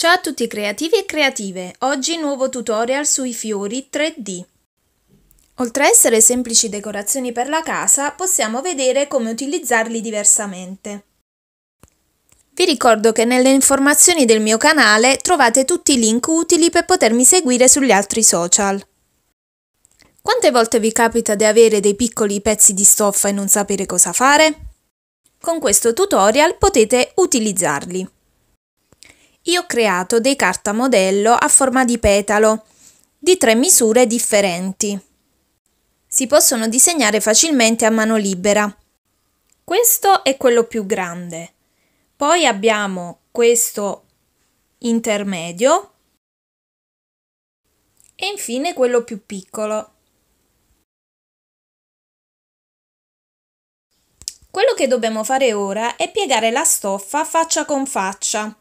Ciao a tutti creativi e creative, oggi nuovo tutorial sui fiori 3D. Oltre a essere semplici decorazioni per la casa, possiamo vedere come utilizzarli diversamente. Vi ricordo che nelle informazioni del mio canale trovate tutti i link utili per potermi seguire sugli altri social. Quante volte vi capita di avere dei piccoli pezzi di stoffa e non sapere cosa fare? Con questo tutorial potete utilizzarli io ho creato dei cartamodello a forma di petalo, di tre misure differenti. Si possono disegnare facilmente a mano libera. Questo è quello più grande. Poi abbiamo questo intermedio e infine quello più piccolo. Quello che dobbiamo fare ora è piegare la stoffa faccia con faccia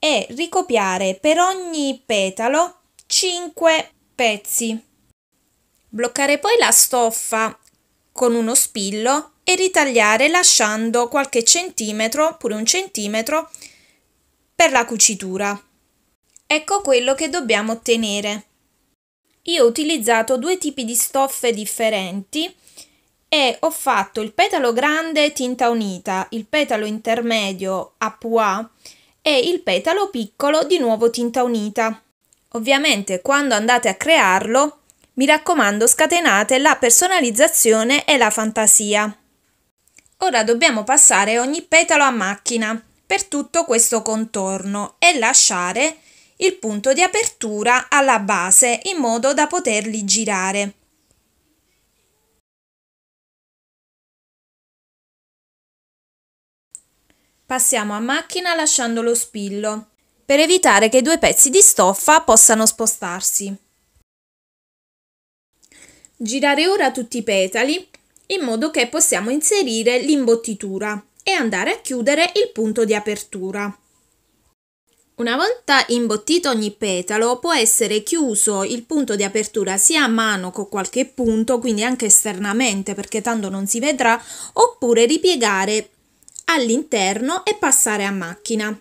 e ricopiare per ogni petalo 5 pezzi. Bloccare poi la stoffa con uno spillo e ritagliare lasciando qualche centimetro, pure un centimetro, per la cucitura. Ecco quello che dobbiamo ottenere. Io ho utilizzato due tipi di stoffe differenti e ho fatto il petalo grande tinta unita, il petalo intermedio a pois e il petalo piccolo di nuovo tinta unita. Ovviamente quando andate a crearlo, mi raccomando scatenate la personalizzazione e la fantasia. Ora dobbiamo passare ogni petalo a macchina per tutto questo contorno e lasciare il punto di apertura alla base in modo da poterli girare. Passiamo a macchina lasciando lo spillo, per evitare che i due pezzi di stoffa possano spostarsi. Girare ora tutti i petali in modo che possiamo inserire l'imbottitura e andare a chiudere il punto di apertura. Una volta imbottito ogni petalo può essere chiuso il punto di apertura sia a mano con qualche punto, quindi anche esternamente perché tanto non si vedrà, oppure ripiegare all'interno e passare a macchina.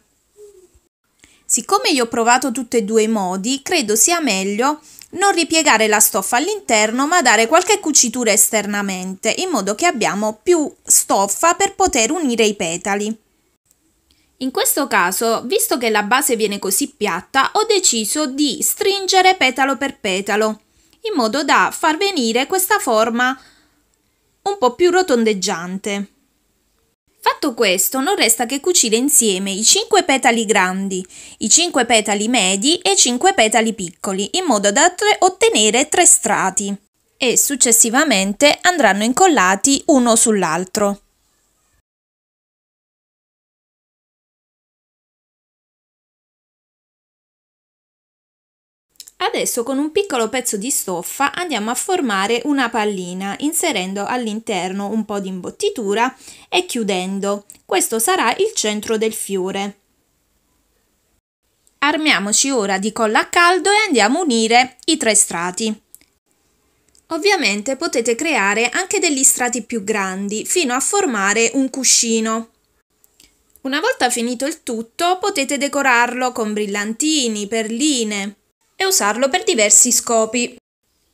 Siccome io ho provato tutti e due i modi, credo sia meglio non ripiegare la stoffa all'interno ma dare qualche cucitura esternamente in modo che abbiamo più stoffa per poter unire i petali. In questo caso, visto che la base viene così piatta, ho deciso di stringere petalo per petalo, in modo da far venire questa forma un po' più rotondeggiante. Fatto questo, non resta che cucire insieme i 5 petali grandi, i 5 petali medi e i 5 petali piccoli, in modo da ottenere tre strati e successivamente andranno incollati uno sull'altro. Adesso con un piccolo pezzo di stoffa andiamo a formare una pallina inserendo all'interno un po' di imbottitura e chiudendo. Questo sarà il centro del fiore. Armiamoci ora di colla a caldo e andiamo a unire i tre strati. Ovviamente potete creare anche degli strati più grandi fino a formare un cuscino. Una volta finito il tutto potete decorarlo con brillantini, perline, e usarlo per diversi scopi.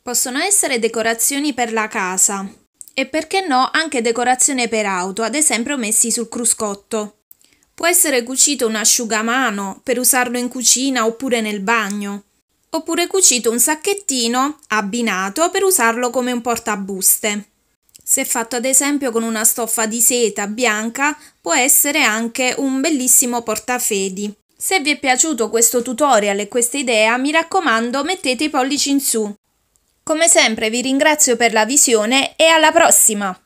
Possono essere decorazioni per la casa e perché no anche decorazione per auto, ad esempio messi sul cruscotto. Può essere cucito un asciugamano per usarlo in cucina oppure nel bagno. Oppure cucito un sacchettino abbinato per usarlo come un portabuste. Se fatto ad esempio con una stoffa di seta bianca, può essere anche un bellissimo portafedi. Se vi è piaciuto questo tutorial e questa idea, mi raccomando mettete i pollici in su. Come sempre vi ringrazio per la visione e alla prossima!